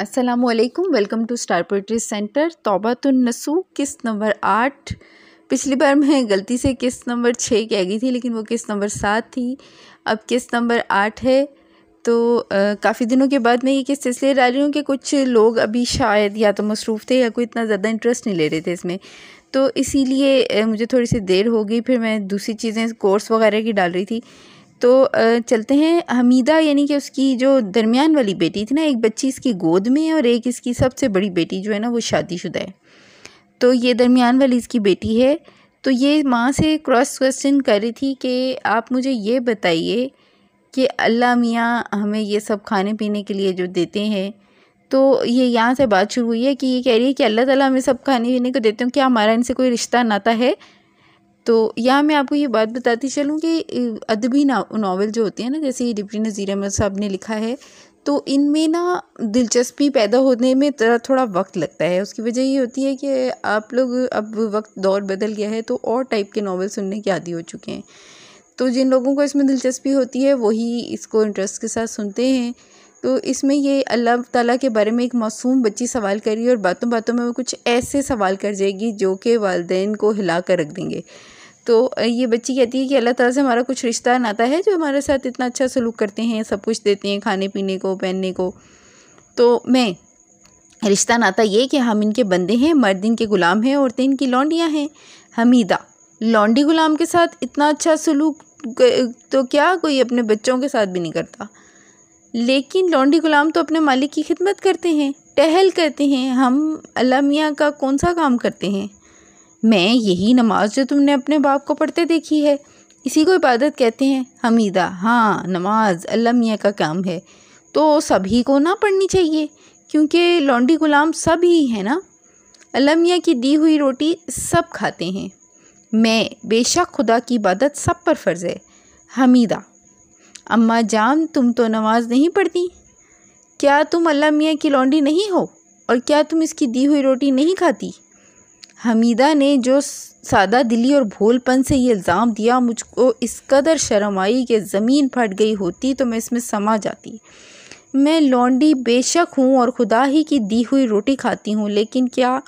अस्सलाम welcome to star poetry centre तोबा नसू किस्त नंबर आठ पिछली बार मैं गलती से किस्त नंबर छः कह गई थी लेकिन वो किस्त नंबर सात थी अब किस्त नंबर आठ है तो काफ़ी दिनों के बाद मैं ये किस्त इसलिए डाल रही हूँ कि कुछ लोग अभी शायद या तो मसरूफ़ थे या कोई इतना ज़्यादा इंटरेस्ट नहीं ले रहे थे इसमें तो इसीलिए मुझे थोड़ी सी देर हो गई फिर मैं दूसरी चीज़ें कोर्स वगैरह की डाल रही थी तो चलते हैं हमीदा यानी कि उसकी जो दरमियान वाली बेटी थी ना एक बच्ची इसकी गोद में है और एक इसकी सबसे बड़ी बेटी जो है ना वो शादीशुदा है तो ये दरमियान वाली इसकी बेटी है तो ये माँ से क्रॉस क्वेश्चन कर रही थी कि आप मुझे ये बताइए कि अल्लाह मियाँ हमें ये सब खाने पीने के लिए जो देते हैं तो ये यहाँ से बात शुरू हुई है कि ये कह रही है कि अल्लाह ताला हमें सब खाने पीने को देते हैं क्या हमारा इनसे कोई रिश्ता नाता है तो यहाँ मैं आपको ये बात बताती चलूँ कि अदबी नावल जो होते हैं ना जैसे डिप्टी नज़ीर अहमद साहब ने लिखा है तो इनमें ना दिलचस्पी पैदा होने में थोड़ा थोड़ा वक्त लगता है उसकी वजह ये होती है कि आप लोग अब वक्त दौर बदल गया है तो और टाइप के नावल सुनने के आदि हो चुके हैं तो जिन लोगों को इसमें दिलचस्पी होती है वही इसको इंटरेस्ट के साथ सुनते हैं तो इसमें ये अल्लाह ताला के बारे में एक मासूम बच्ची सवाल कर रही है और बातों बातों में वो कुछ ऐसे सवाल कर जाएगी जो कि वालदेन को हिला कर रख देंगे तो ये बच्ची कहती है कि अल्लाह ताला से हमारा कुछ रिश्ता नाता है जो हमारे साथ इतना अच्छा सलूक करते हैं सब कुछ देते हैं खाने पीने को पहनने को तो मैं रिश्ता नाता ये कि हम इनके बंदे हैं मर्द इनके ग़ुलाम हैं औरतें इनकी लौंडियाँ हैं हमीदा लौंडी ग़ुलाम के साथ इतना अच्छा सलूक तो क्या कोई अपने बच्चों के साथ भी नहीं करता लेकिन लौंडी ग़ुलाम तो अपने मालिक की खिदमत करते हैं टहल करते हैं हम अल्लाह मियाँ का कौन सा काम करते हैं मैं यही नमाज जो तुमने अपने बाप को पढ़ते देखी है इसी को इबादत कहते हैं हमीदा हाँ नमाज अल्लाह मियाँ का काम है तो सभी को ना पढ़नी चाहिए क्योंकि लौंडी ग़ुलाम सब ही है ना अल्लाह मियाँ की दी हुई रोटी सब खाते हैं मैं बेशक खुदा की इबादत सब पर फ़र्ज़ है हमीदा अम्मा जान तुम तो नमाज नहीं पढ़ती क्या तुम अल्लाह मियाँ की लौंडी नहीं हो और क्या तुम इसकी दी हुई रोटी नहीं खाती हमीदा ने जो सादा दिली और भोलपन से ये इल्ज़ाम दिया मुझको इस कदर शर्म आई कि ज़मीन फट गई होती तो मैं इसमें समा जाती मैं लौंडी बेशक हूँ और खुदा ही की दी हुई रोटी खाती हूँ लेकिन क्या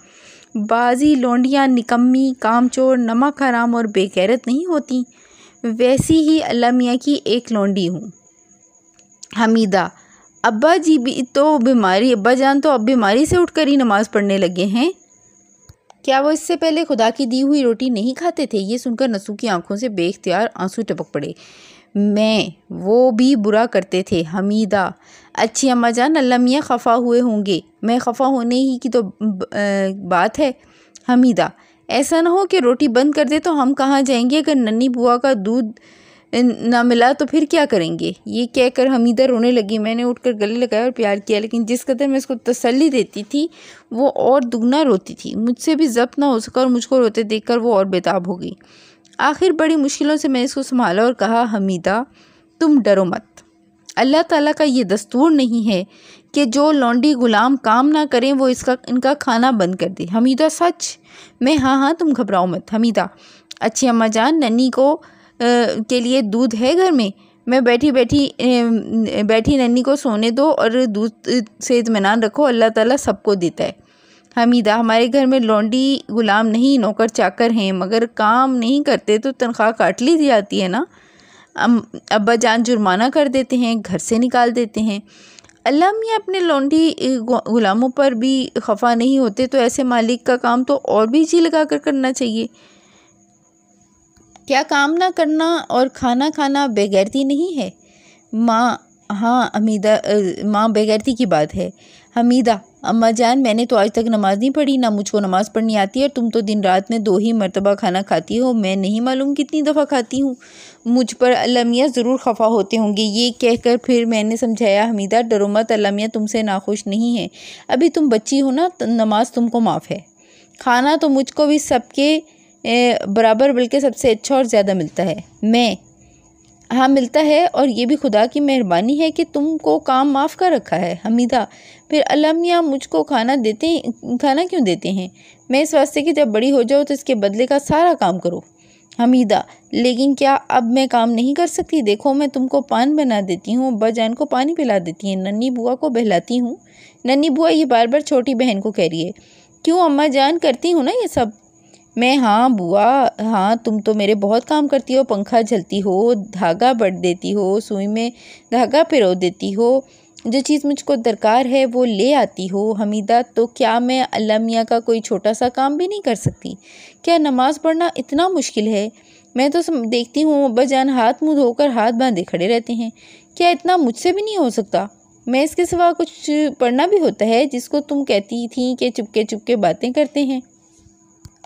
बाजी लौंडियाँ निकम्मी कामचोर नमक हराम और बेगैरत नहीं होती वैसी ही अल्लाह मियाँ की एक लौंडी हूँ हमीदा अब्बा जी भी तो बीमारी अब्बा जान तो अब बीमारी से उठकर ही नमाज़ पढ़ने लगे हैं क्या वो इससे पहले खुदा की दी हुई रोटी नहीं खाते थे ये सुनकर नसू की आंखों से बेख्तियार आंसू टपक पड़े मैं वो भी बुरा करते थे हमीदा अच्छी अम्मा जान अल्लाह मियाँ खफा हुए होंगे मैं खफा होने ही की तो बात है हमीदा ऐसा ना हो कि रोटी बंद कर दे तो हम कहाँ जाएंगे अगर नन्नी बुआ का दूध ना मिला तो फिर क्या करेंगे ये कहकर हमीदा रोने लगी मैंने उठकर गले लगाया और प्यार किया लेकिन जिस कदर मैं इसको तसल्ली देती थी वो और दुगना रोती थी मुझसे भी जब्त ना हो सका और मुझको रोते देखकर वो और बेताब हो गई आखिर बड़ी मुश्किलों से मैंने इसको संभाला और कहा हमीदा तुम डरो मत अल्लाह ताला का ये दस्तूर नहीं है कि जो लौंडी गुलाम काम ना करें वो इसका इनका खाना बंद कर दे हमीदा सच मैं हाँ हाँ तुम घबराओ मत हमीदा अच्छी अम्मा जान नन्नी को आ, के लिए दूध है घर में मैं बैठी बैठी बैठी नन्नी को सोने दो और दूध से इतमान रखो अल्लाह ताला सबको देता है हमीदा हमारे घर में लौंडी गुलाम नहीं नौकर चाकर हैं मगर काम नहीं करते तो तनख्वाह काट ली जाती है ना अब्बा जान जुर्माना कर देते हैं घर से निकाल देते हैं अल्लाह मियाँ अपने लौंडी ग़ुलामों पर भी खफा नहीं होते तो ऐसे मालिक का काम तो और भी जी लगा कर करना चाहिए क्या काम ना करना और खाना खाना बेगैरती नहीं है माँ हाँ हमीदा माँ बेगैरती की बात है हमीदा अम्मा जान मैंने तो आज तक नमाज़ नहीं पढ़ी ना मुझको नमाज़ पढ़नी आती है और तुम तो दिन रात में दो ही मरतबा खाना खाती हो मैं नहीं मालूम कितनी दफ़ा खाती हूँ मुझ पर अलमिया ज़रूर खफा होते होंगे ये कहकर फिर मैंने समझाया हमीदा डरो मत अलमिया तुमसे नाखुश नहीं है अभी तुम बच्ची हो ना तो नमाज तुमको माफ़ है खाना तो मुझको भी सबके बराबर बल्कि सबसे अच्छा और ज़्यादा मिलता है मैं हाँ मिलता है और ये भी खुदा की मेहरबानी है कि तुमको काम माफ़ कर रखा है हमीदा फिर अल्लाह मुझको खाना देते हैं खाना क्यों देते हैं मैं इस वास्ते कि जब बड़ी हो जाओ तो इसके बदले का सारा काम करो हमीदा लेकिन क्या अब मैं काम नहीं कर सकती देखो मैं तुमको पान बना देती हूँ अब्बा जान को पानी पिला देती हैं नन्नी बुआ को बहलाती हूँ नन्नी बुआ ये बार बार छोटी बहन को कह रही है क्यों अम्मा जान करती हूँ ना ये सब मैं हाँ बुआ हाँ तुम तो मेरे बहुत काम करती हो पंखा झलती हो धागा बढ़ देती हो सुई में धागा पिरो देती हो जो चीज़ मुझको दरकार है वो ले आती हो हमीदा तो क्या मैं अल्लाह मियाँ का कोई छोटा सा काम भी नहीं कर सकती क्या नमाज़ पढ़ना इतना मुश्किल है मैं तो देखती हूँ अब्बा जान हाथ मुँह धोकर हाथ बांधे खड़े रहते हैं क्या इतना मुझसे भी नहीं हो सकता मैं इसके सिवा कुछ पढ़ना भी होता है जिसको तुम कहती थी कि चुपके चुपके बातें करते हैं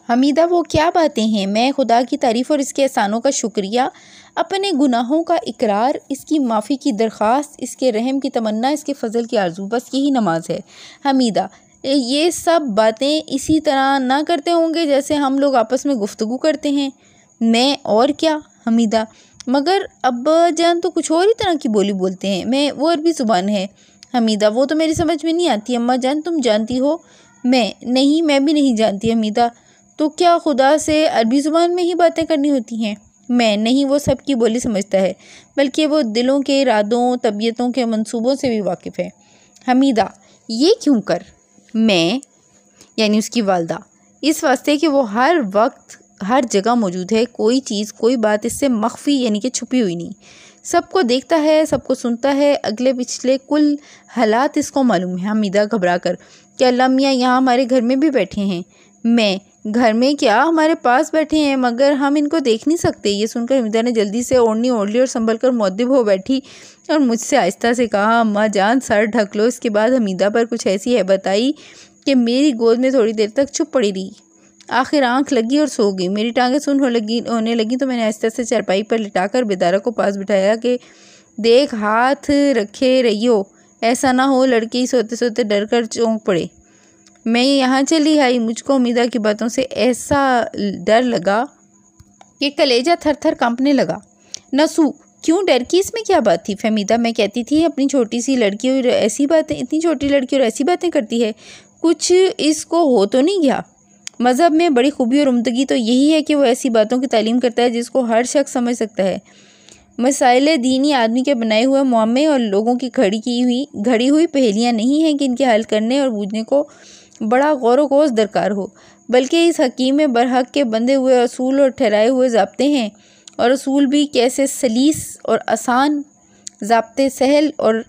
हमीदा वो क्या बातें हैं मैं खुदा की तारीफ़ और इसके एहसानों का शुक्रिया अपने गुनाहों का इकरार इसकी माफ़ी की दरख्वास्त इसके रहम की तमन्ना इसके फ़जल की आरजू बस यही नमाज है हमीदा ये सब बातें इसी तरह ना करते होंगे जैसे हम लोग आपस में गुफ्तु करते हैं मैं और क्या हमीदा मगर अब्बा जान तो कुछ और ही तरह की बोली बोलते हैं मैं वो अरबी ज़ुबान है हमीदा वो तो मेरी समझ में नहीं आती अम्मा जान तुम जानती हो मैं नहीं मैं भी नहीं जानती हमीदा तो क्या खुदा से अरबी ज़ुबान में ही बातें करनी होती हैं मैं नहीं वो सबकी बोली समझता है बल्कि वो दिलों के इरादों तबीयतों के मंसूबों से भी वाकिफ़ है हमीदा ये क्यों कर मैं यानी उसकी वालदा इस वास्ते कि वो हर वक्त हर जगह मौजूद है कोई चीज़ कोई बात इससे मख्फी यानी कि छुपी हुई नहीं सबको देखता है सबको सुनता है अगले पिछले कुल हालात इसको मालूम है हमीदा घबरा कर क्या अल्लाह मियाँ यहाँ हमारे घर में भी बैठे हैं मैं घर में क्या हमारे पास बैठे हैं मगर हम इनको देख नहीं सकते ये सुनकर हमिदा ने जल्दी से ओढ़नी ओढ़ ली और संभल कर मौदब हो बैठी और मुझसे आहिस्ता से कहा अम्मा जान सर ढक लो इसके बाद हमीदा पर कुछ ऐसी है बताई कि मेरी गोद में थोड़ी देर तक छुप पड़ी रही आखिर आंख लगी और सो गई मेरी टांगें सुन हो लगी होने लगी तो मैंने आहिस्ता से चरपाई पर लिटाकर बेदारा को पास बिठाया कि देख हाथ रखे रहियो ऐसा ना हो लड़के ही सोते सोते डर कर चौंक पड़े मैं यहाँ चली आई मुझको उम्मीदा की बातों से ऐसा डर लगा कि कलेजा थर थर कंपने लगा नसू क्यों डर की इसमें क्या बात थी फहमीदा मैं कहती थी अपनी छोटी सी लड़की और ऐसी बातें इतनी छोटी लड़की और ऐसी बातें करती है कुछ इसको हो तो नहीं गया मज़हब में बड़ी खूबी और उमदगी तो यही है कि वो ऐसी बातों की तालीम करता है जिसको हर शख्स समझ सकता है मसाइल दीनी आदमी के बनाए हुए मामे और लोगों की खड़ी की हुई घड़ी हुई पहेलियाँ नहीं हैं कि इनके हल करने और बूझने को बड़ा गौर वोश दरकार हो बल्कि इस हकीम बरहक के बंधे हुए असूल और ठहराए हुए जबते हैं और असूल भी कैसे सलीस और आसान जबते सहल और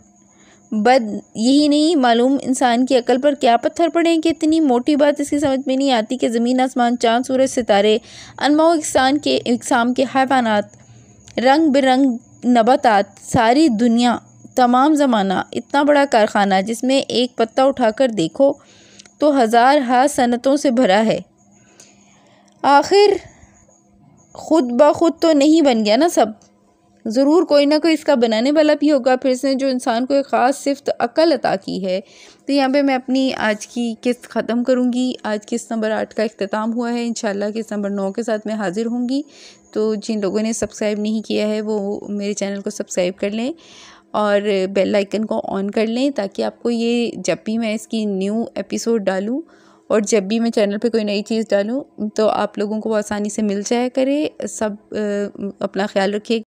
बद यही नहीं मालूम इंसान की अकल पर क्या पत्थर पड़े कि इतनी मोटी बात इसकी समझ में नहीं आती कि ज़मीन आसमान चाँद सूरज सितारे अनमाओ इकसान के इकसाम के हैवानात रंग बिरंग नबातात सारी दुनिया तमाम ज़माना इतना बड़ा कारखाना जिसमें एक पत्ता उठाकर देखो तो हज़ार हा सनतों से भरा है आखिर ख़ुद ब खुद तो नहीं बन गया ना सब ज़रूर कोई ना कोई इसका बनाने वाला भी होगा फिर इसने जो इंसान को एक ख़ास सिफ़्त अकल अता की है तो यहाँ पे मैं अपनी आज की किस्त ख़त्म करूँगी आज किस्त नंबर आठ का अख्ताम हुआ है इन किस्त नंबर नौ के साथ मैं हाज़िर होंगी तो जिन लोगों ने सब्सक्राइब नहीं किया है वो मेरे चैनल को सब्सक्राइब कर लें और बेल आइकन को ऑन कर लें ताकि आपको ये जब भी मैं इसकी न्यू एपिसोड डालूँ और जब भी मैं चैनल पे कोई नई चीज़ डालूँ तो आप लोगों को आसानी से मिल जाया करे सब अपना ख्याल रखिए